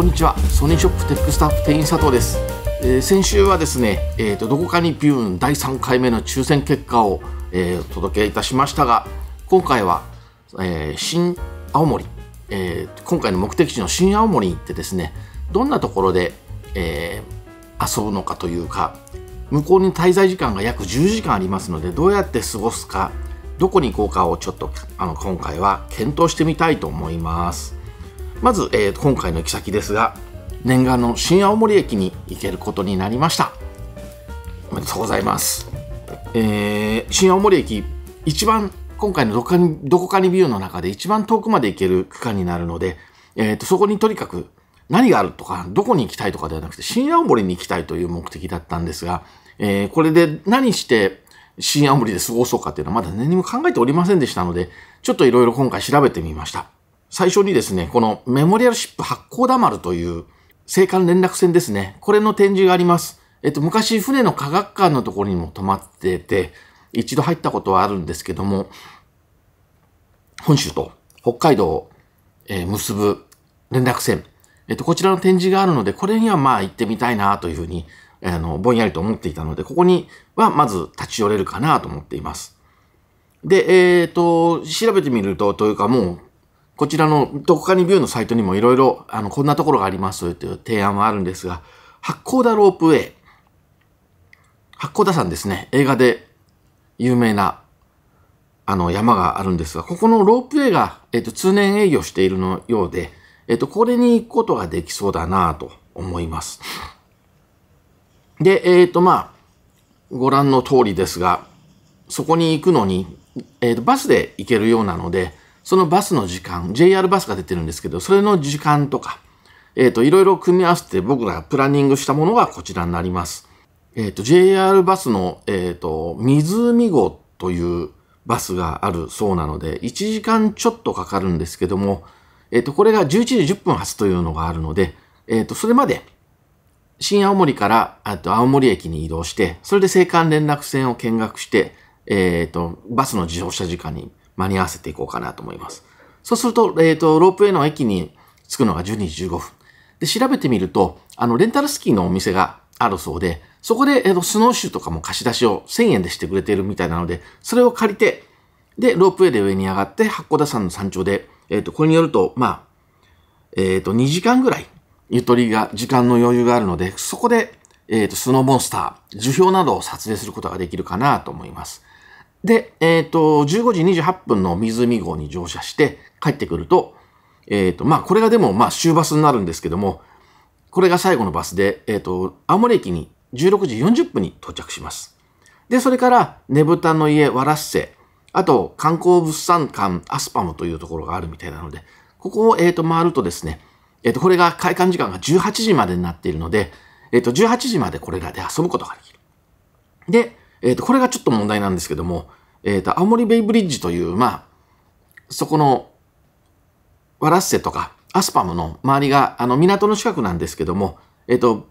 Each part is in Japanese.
こんにちはソニーショップテックスタッフ店員佐藤です、えー、先週はですね、えーと、どこかにビューン第3回目の抽選結果を、えー、お届けいたしましたが今回は、えー、新青森、えー、今回の目的地の新青森に行ってですねどんなところで、えー、遊ぶのかというか向こうに滞在時間が約10時間ありますのでどうやって過ごすかどこに行こうかをちょっとあの今回は検討してみたいと思います。まず、えー、今回の行き先ですが念願の新青森駅に行けることになりましたおめでとうございます、えー、新青森駅一番今回のどこかにどこかにビューの中で一番遠くまで行ける区間になるので、えーと、そこにとにかく何があるとかどこに行きたいとかではなくて新青森に行きたいという目的だったんですが、えー、これで何して新青森で過ごそうかっていうのはまだ何も考えておりませんでしたのでちょっといろいろ今回調べてみました。最初にですね、このメモリアルシップ発甲だ。丸という青函連絡船ですね。これの展示があります。えっと、昔船の科学館のところにも泊まってて、一度入ったことはあるんですけども、本州と北海道を、え結ぶ連絡船。えっと、こちらの展示があるので、これにはまあ行ってみたいなというふうに、あの、ぼんやりと思っていたので、ここにはまず立ち寄れるかなと思っています。で、えっ、ー、と、調べてみると、というかもう、こちらのどこかにビューのサイトにもいろいろ、あの、こんなところがありますという提案はあるんですが、八甲田ロープウェイ。八甲田山ですね、映画で有名な、あの、山があるんですが、ここのロープウェイが、えっ、ー、と、通年営業しているのようで、えっ、ー、と、これに行くことができそうだなと思います。で、えっ、ー、と、まあ、ご覧の通りですが、そこに行くのに、えっ、と、バスで行けるようなので、そのバスの時間、JR バスが出てるんですけど、それの時間とか、えっ、ー、と、いろいろ組み合わせて僕がプランニングしたものがこちらになります。えっ、ー、と、JR バスの、えっ、ー、と、湖号というバスがあるそうなので、1時間ちょっとかかるんですけども、えっ、と、これが11時10分発というのがあるので、えっ、と、それまで、新青森から、あと、青森駅に移動して、それで青函連絡船を見学して、えっ、と、バスの自動車時間に間に合わせていこうかなと思います。そうすると、えっ、ー、と、ロープウェイの駅に着くのが12時15分。で、調べてみると、あの、レンタルスキーのお店があるそうで、そこで、えっ、ー、と、スノーシューとかも貸し出しを1000円でしてくれているみたいなので、それを借りて、で、ロープウェイで上に上がって、八甲田山の山頂で、えっ、ー、と、これによると、まあ、えっ、と、2時間ぐらい、ゆとりが、時間の余裕があるので、そこで、えっ、と、スノーモンスター、樹氷などを撮影することができるかなと思います。で、えっ、ー、と、15時28分の湖号に乗車して帰ってくると、えっ、ー、と、まあ、これがでも、まあ、終バスになるんですけども、これが最後のバスで、えっ、ー、と、青森駅に16時40分に到着します。で、それから、ねぶたの家、わらっせ、あと、観光物産館、アスパムというところがあるみたいなので、ここを、えっ、と、回るとですね、えっ、と、これが開館時間が18時までになっているので、えっ、と、18時までこれらで遊ぶことができる。で、えっ、ー、と、これがちょっと問題なんですけども、えっ、ー、と、青森ベイブリッジという、まあ、そこの、ワラッセとか、アスパムの周りが、あの、港の近くなんですけども、えっ、ー、と、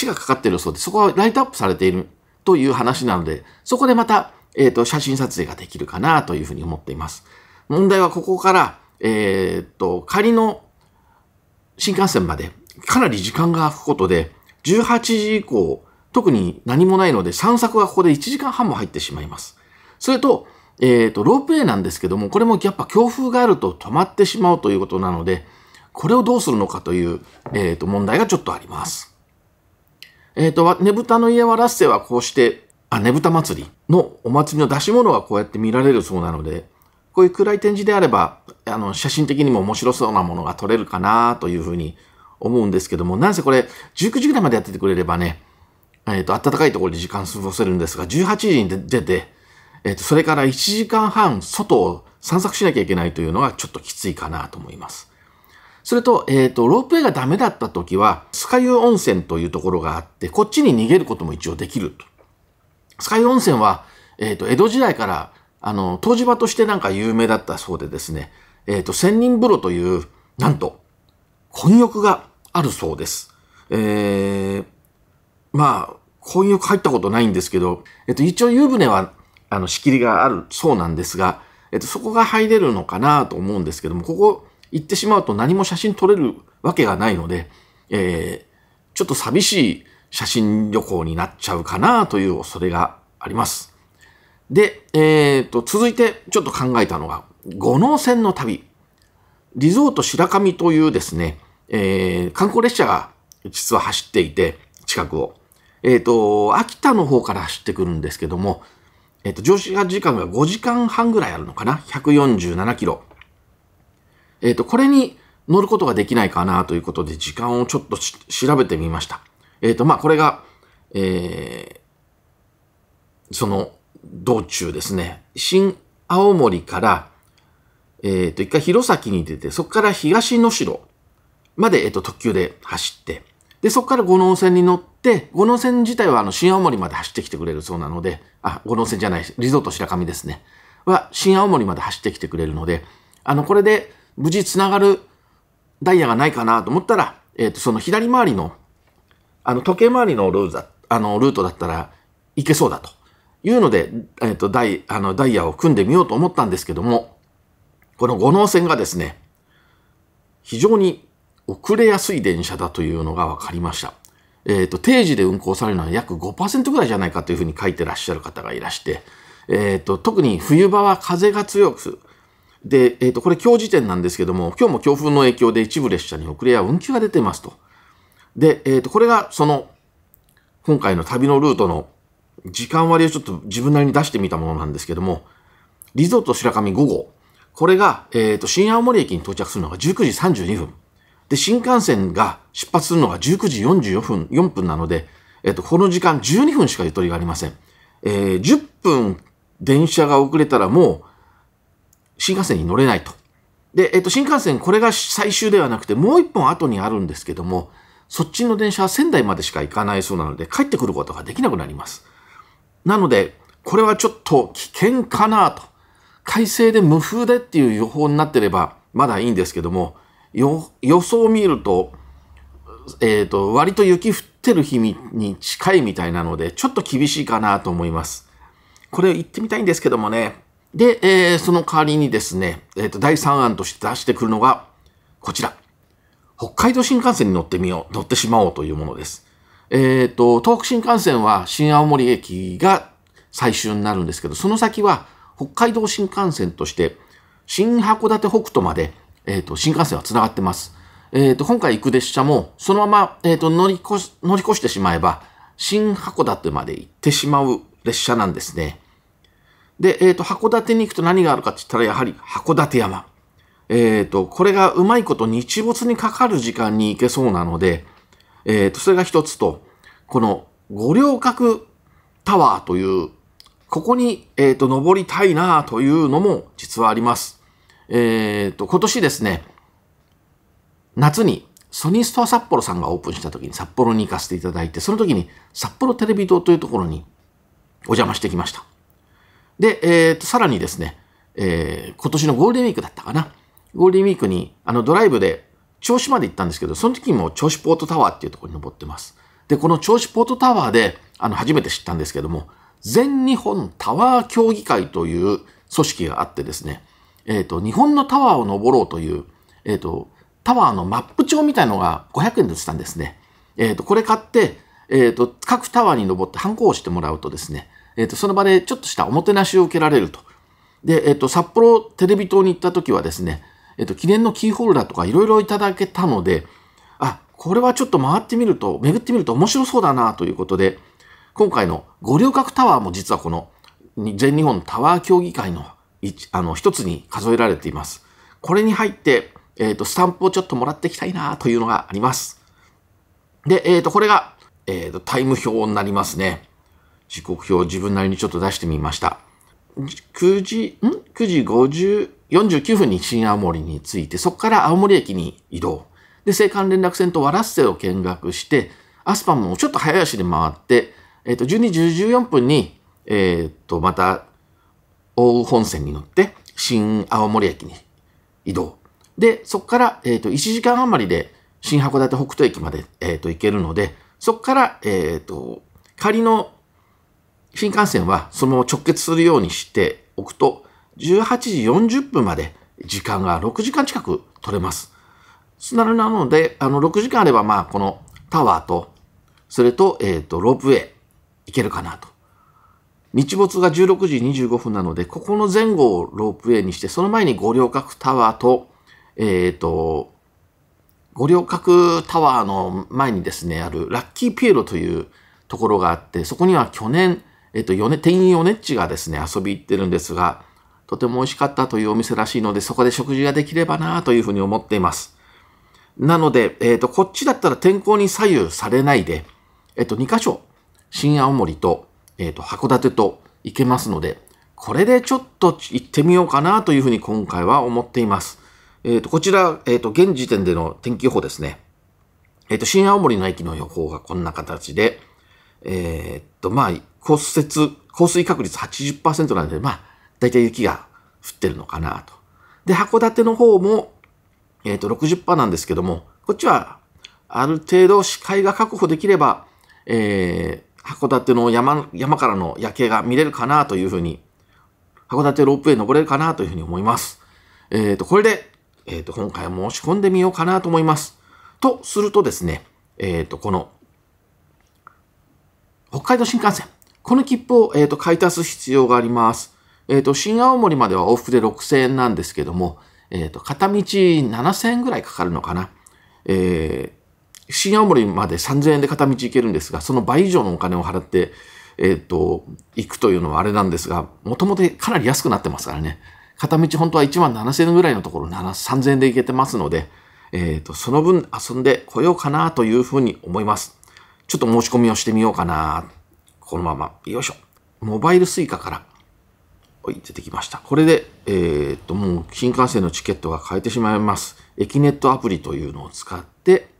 橋がかかってるそうで、そこはライトアップされているという話なので、そこでまた、えっ、と、写真撮影ができるかなというふうに思っています。問題はここから、えっと、仮の新幹線までかなり時間が空くことで、18時以降、特に何もないので散策がここで1時間半も入ってしまいます。それと、えっ、ー、と、ロープウェイなんですけども、これもやっぱ強風があると止まってしまうということなので、これをどうするのかという、えっ、ー、と、問題がちょっとあります。えっ、ー、と、ねぶたの家はラッセはこうして、あ、ねぶた祭りのお祭りの出し物がこうやって見られるそうなので、こういう暗い展示であれば、あの、写真的にも面白そうなものが撮れるかなというふうに思うんですけども、なんせこれ、19時ぐらいまでやっててくれればね、えっ、ー、と、暖かいところで時間過ごせるんですが、18時に出て、えっ、ー、と、それから1時間半外を散策しなきゃいけないというのがちょっときついかなと思います。それと、えっ、ー、と、ロープウェイがダメだった時は、スカユ温泉というところがあって、こっちに逃げることも一応できると。スカユ温泉は、えっ、と、江戸時代から、あの、湯治場としてなんか有名だったそうでですね、えっ、と、千人風呂という、なんと、混浴があるそうです。えー、まあ、い浴入ったことないんですけど、えっと、一応湯船は、あの、仕切りがあるそうなんですが、えっと、そこが入れるのかなと思うんですけども、ここ行ってしまうと何も写真撮れるわけがないので、えー、ちょっと寂しい写真旅行になっちゃうかなという恐れがあります。で、えー、っと、続いてちょっと考えたのが、五能線の旅。リゾート白神というですね、えー、観光列車が実は走っていて、近くを。えっ、ー、と、秋田の方から走ってくるんですけども、えっ、ー、と、乗車時間が5時間半ぐらいあるのかな ?147 キロ。えっ、ー、と、これに乗ることができないかなということで、時間をちょっと調べてみました。えっ、と、まあ、これが、えー、その、道中ですね、新青森から、えっ、と、一回弘前に出て、そこから東野城まで、えっ、と、特急で走って、で、そこから五能線に乗って、五能線自体はあの新青森まで走ってきてくれるそうなので、あ、五能線じゃない、リゾート白神ですね。は新青森まで走ってきてくれるので、あの、これで無事つながるダイヤがないかなと思ったら、えっ、ー、と、その左回りの、あの、時計回りのルーザ、あの、ルートだったらいけそうだというので、えっ、ー、と、ダイ、あの、ダイヤを組んでみようと思ったんですけども、この五能線がですね、非常に遅れやすい電車だというのが分かりました。えっ、ー、と、定時で運行されるのは約5%ぐらいじゃないかというふうに書いてらっしゃる方がいらして、えっ、ー、と、特に冬場は風が強く、で、えっ、ー、と、これ今日時点なんですけども、今日も強風の影響で一部列車に遅れや運休が出てますと。で、えっ、と、これがその、今回の旅のルートの時間割をちょっと自分なりに出してみたものなんですけども、リゾート白神5号、これが、えっ、と、新青森駅に到着するのが19時32分。で、新幹線が出発するのが19時44分、4分なので、えっと、この時間12分しかゆとりがありません。えー、10分電車が遅れたらもう、新幹線に乗れないと。で、えっと、新幹線、これが最終ではなくて、もう一本後にあるんですけども、そっちの電車は仙台までしか行かないそうなので、帰ってくることができなくなります。なので、これはちょっと危険かなと。快晴で無風でっていう予報になってれば、まだいいんですけども、予想を見ると、えっ、ー、と、割と雪降ってる日に近いみたいなので、ちょっと厳しいかなと思います。これ行ってみたいんですけどもね。で、えー、その代わりにですね、えっ、ー、と、第3案として出してくるのが、こちら。北海道新幹線に乗ってみよう、乗ってしまおうというものです。えっ、ー、と、東北新幹線は新青森駅が最終になるんですけど、その先は北海道新幹線として、新函館北斗までえっ、ー、と、新幹線は繋がってます。えっ、ー、と、今回行く列車も、そのまま、えっ、ー、と、乗り越し、乗り越してしまえば、新函館まで行ってしまう列車なんですね。で、えっ、と、函館に行くと何があるかって言ったら、やはり函館山。えっ、と、これがうまいこと日没にかかる時間に行けそうなので、えっ、と、それが一つと、この五稜郭タワーという、ここに、えっ、と、登りたいなというのも実はあります。えー、っと、今年ですね、夏にソニーストア札幌さんがオープンした時に札幌に行かせていただいて、その時に札幌テレビ塔というところにお邪魔してきました。で、えー、っと、さらにですね、えー、今年のゴールデンウィークだったかな。ゴールデンウィークに、あの、ドライブで、銚子まで行ったんですけど、その時にも銚子ポートタワーっていうところに登ってます。で、この銚子ポートタワーで、あの、初めて知ったんですけども、全日本タワー協議会という組織があってですね、えっ、と、日本のタワーを登ろうという、えっ、と、タワーのマップ帳みたいのが500円でしたんですね。えっ、と、これ買って、えっ、と、各タワーに登って反抗をしてもらうとですね、えっ、と、その場でちょっとしたおもてなしを受けられると。で、えっ、と、札幌テレビ塔に行った時はですね、えっ、と、記念のキーホルダーとかいろいろいただけたので、あ、これはちょっと回ってみると、巡ってみると面白そうだなということで、今回の五稜郭タワーも実はこの全日本タワー協議会のあの一つに数えられています。これに入って、えっ、ー、と、スタンプをちょっともらっていきたいなというのがあります。で、えっ、ー、と、これが、えっ、ー、と、タイム表になりますね。時刻表を自分なりにちょっと出してみました。9時、ん ?9 時49分に新青森に着いて、そこから青森駅に移動。で、青函連絡船とワラッセを見学して、アスパンもちょっと早足で回って、えっ、ー、と、12時14分に、えっ、ー、と、また奥羽本線に乗って、新青森駅に移動。で、そこから、えっ、ー、と、1時間余りで、新函館北斗駅まで、えっ、ー、と、行けるので、そこから、えっ、ー、と、仮の新幹線はそのまま直結するようにしておくと、18時40分まで時間が6時間近く取れます。なので、あの、6時間あれば、まあ、このタワーと、それと、えっ、と、ロープウェイ、行けるかなと。日没が16時25分なので、ここの前後をロープウェイにして、その前に五稜郭タワーと、えっ、ー、と、五稜郭タワーの前にですね、あるラッキーピエロというところがあって、そこには去年、えっ、ー、と、よ店員ヨネッチがですね、遊び行ってるんですが、とても美味しかったというお店らしいので、そこで食事ができればなというふうに思っています。なので、えっ、ー、と、こっちだったら天候に左右されないで、えっ、と、2箇所、新青森と、えっ、ー、と、函館と行けますので、これでちょっと行ってみようかなというふうに今回は思っています。えっ、ー、と、こちら、えっ、ー、と、現時点での天気予報ですね。えっ、と、新青森の駅の予報がこんな形で、えっと、まあ、降雪、降水確率80%なんで、まあ、だい雪が降ってるのかなと。で、函館の方も、えっと、60%なんですけども、こっちは、ある程度視界が確保できれば、えー、函館の山山からの夜景が見れるかなというふうに、函館ロープウェイ登れるかなというふうに思います。えっ、ー、と、これで、えっ、ー、と、今回申し込んでみようかなと思います。とするとですね、えっ、ー、と、この、北海道新幹線、この切符を、えっと買い足す必要があります。えっと、新青森までは往復で6000円なんですけども、えっと、片道7000円ぐらいかかるのかな。えー新青森まで3000円で片道行けるんですが、その倍以上のお金を払って、えっ、ー、と、行くというのはあれなんですが、もともとかなり安くなってますからね。片道本当は1万7000円ぐらいのところ3000円で行けてますので、えっ、ー、と、その分遊んでこようかなというふうに思います。ちょっと申し込みをしてみようかな。このまま。よいしょ。モバイルスイカから。おい、出てきました。これで、えー、っと、もう新幹線のチケットが変えてしまいます。駅ネットアプリというのを使って、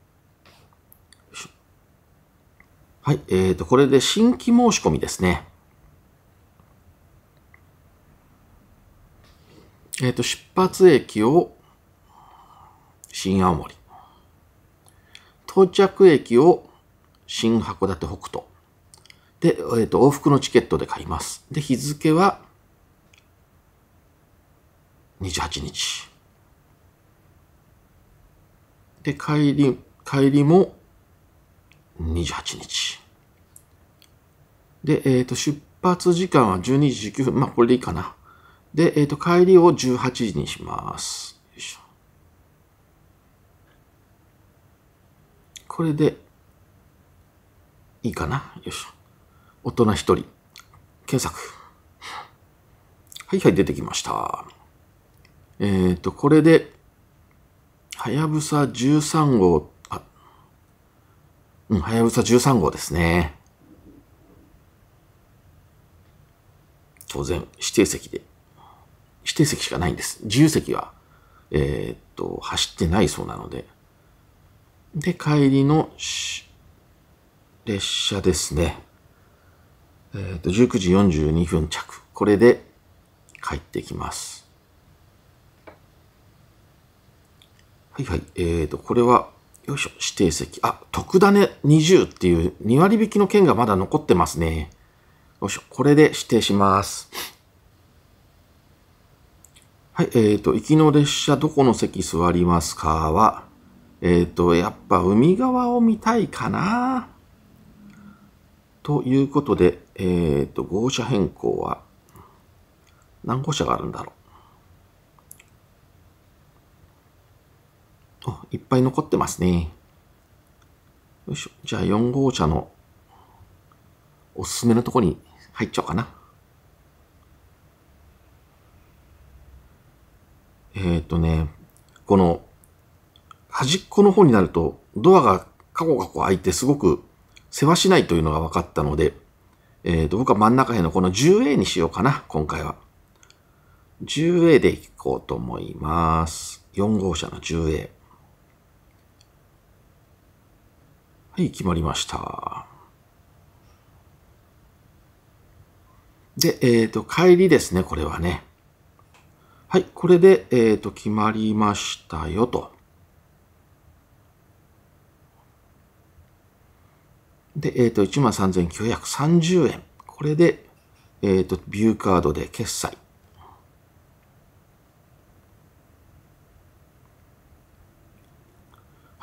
はい、えーと、これで新規申し込みですね。えっ、ー、と、出発駅を新青森。到着駅を新函館北斗。で、えっ、ー、と、往復のチケットで買います。で、日付は28日。で、帰り、帰りも28日。で、えっ、ー、と、出発時間は12時19分。まあ、これでいいかな。で、えっ、ー、と、帰りを18時にします。よいしょ。これで、いいかな。よいしょ。大人一人。検索。はいはい、出てきました。えっ、ー、と、これで、はやぶさ13号うん、はやぶさ13号ですね。当然、指定席で。指定席しかないんです。自由席は、えー、っと、走ってないそうなので。で、帰りの列車ですね。えー、っと、19時42分着。これで帰ってきます。はいはい。えー、っと、これはよいしょ、指定席。あ、特ダネ20っていう2割引きの券がまだ残ってますね。よいしょ、これで指定します。はい、えっ、ー、と、行きの列車どこの席座りますかは、えっ、ー、と、やっぱ海側を見たいかなということで、えっ、ー、と、号車変更は、何号車があるんだろうあ、いっぱい残ってますね。よいしょ。じゃあ4号車のおすすめのとこに入っちゃおうかな。えっ、ー、とね、この端っこの方になるとドアがカコカコ開いてすごく世話しないというのが分かったので、えっ、ー、と、僕は真ん中へのこの 10A にしようかな、今回は。10A で行こうと思います。4号車の 10A。はい、決まりました。で、えっ、ー、と、帰りですね、これはね。はい、これで、えっ、ー、と、決まりましたよ、と。で、えっ、ー、と、13,930円。これで、えっ、と、ビューカードで決済。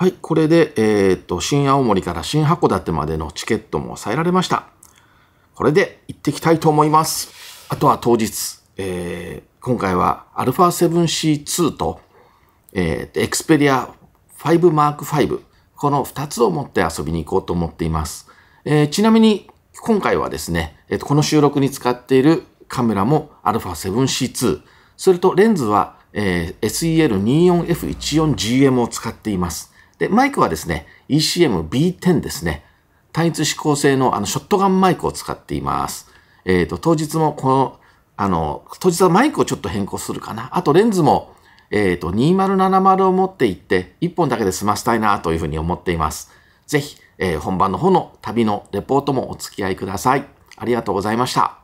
はい、これで、えー、っと、新青森から新函館までのチケットも抑えられました。これで行ってきたいと思います。あとは当日、えー、今回は α7C2 と、えー、Xperia 5 Mark V、この2つを持って遊びに行こうと思っています。えー、ちなみに、今回はですね、えー、この収録に使っているカメラも α7C2、それとレンズは、えー、SEL24F14GM を使っています。で、マイクはですね、ECM-B10 ですね。単一指向性のあのショットガンマイクを使っています。えっ、ー、と、当日もこの、あの、当日はマイクをちょっと変更するかな。あとレンズも、えっ、ー、と、2070を持っていって、1本だけで済ませたいなというふうに思っています。ぜひ、えー、本番の方の旅のレポートもお付き合いください。ありがとうございました。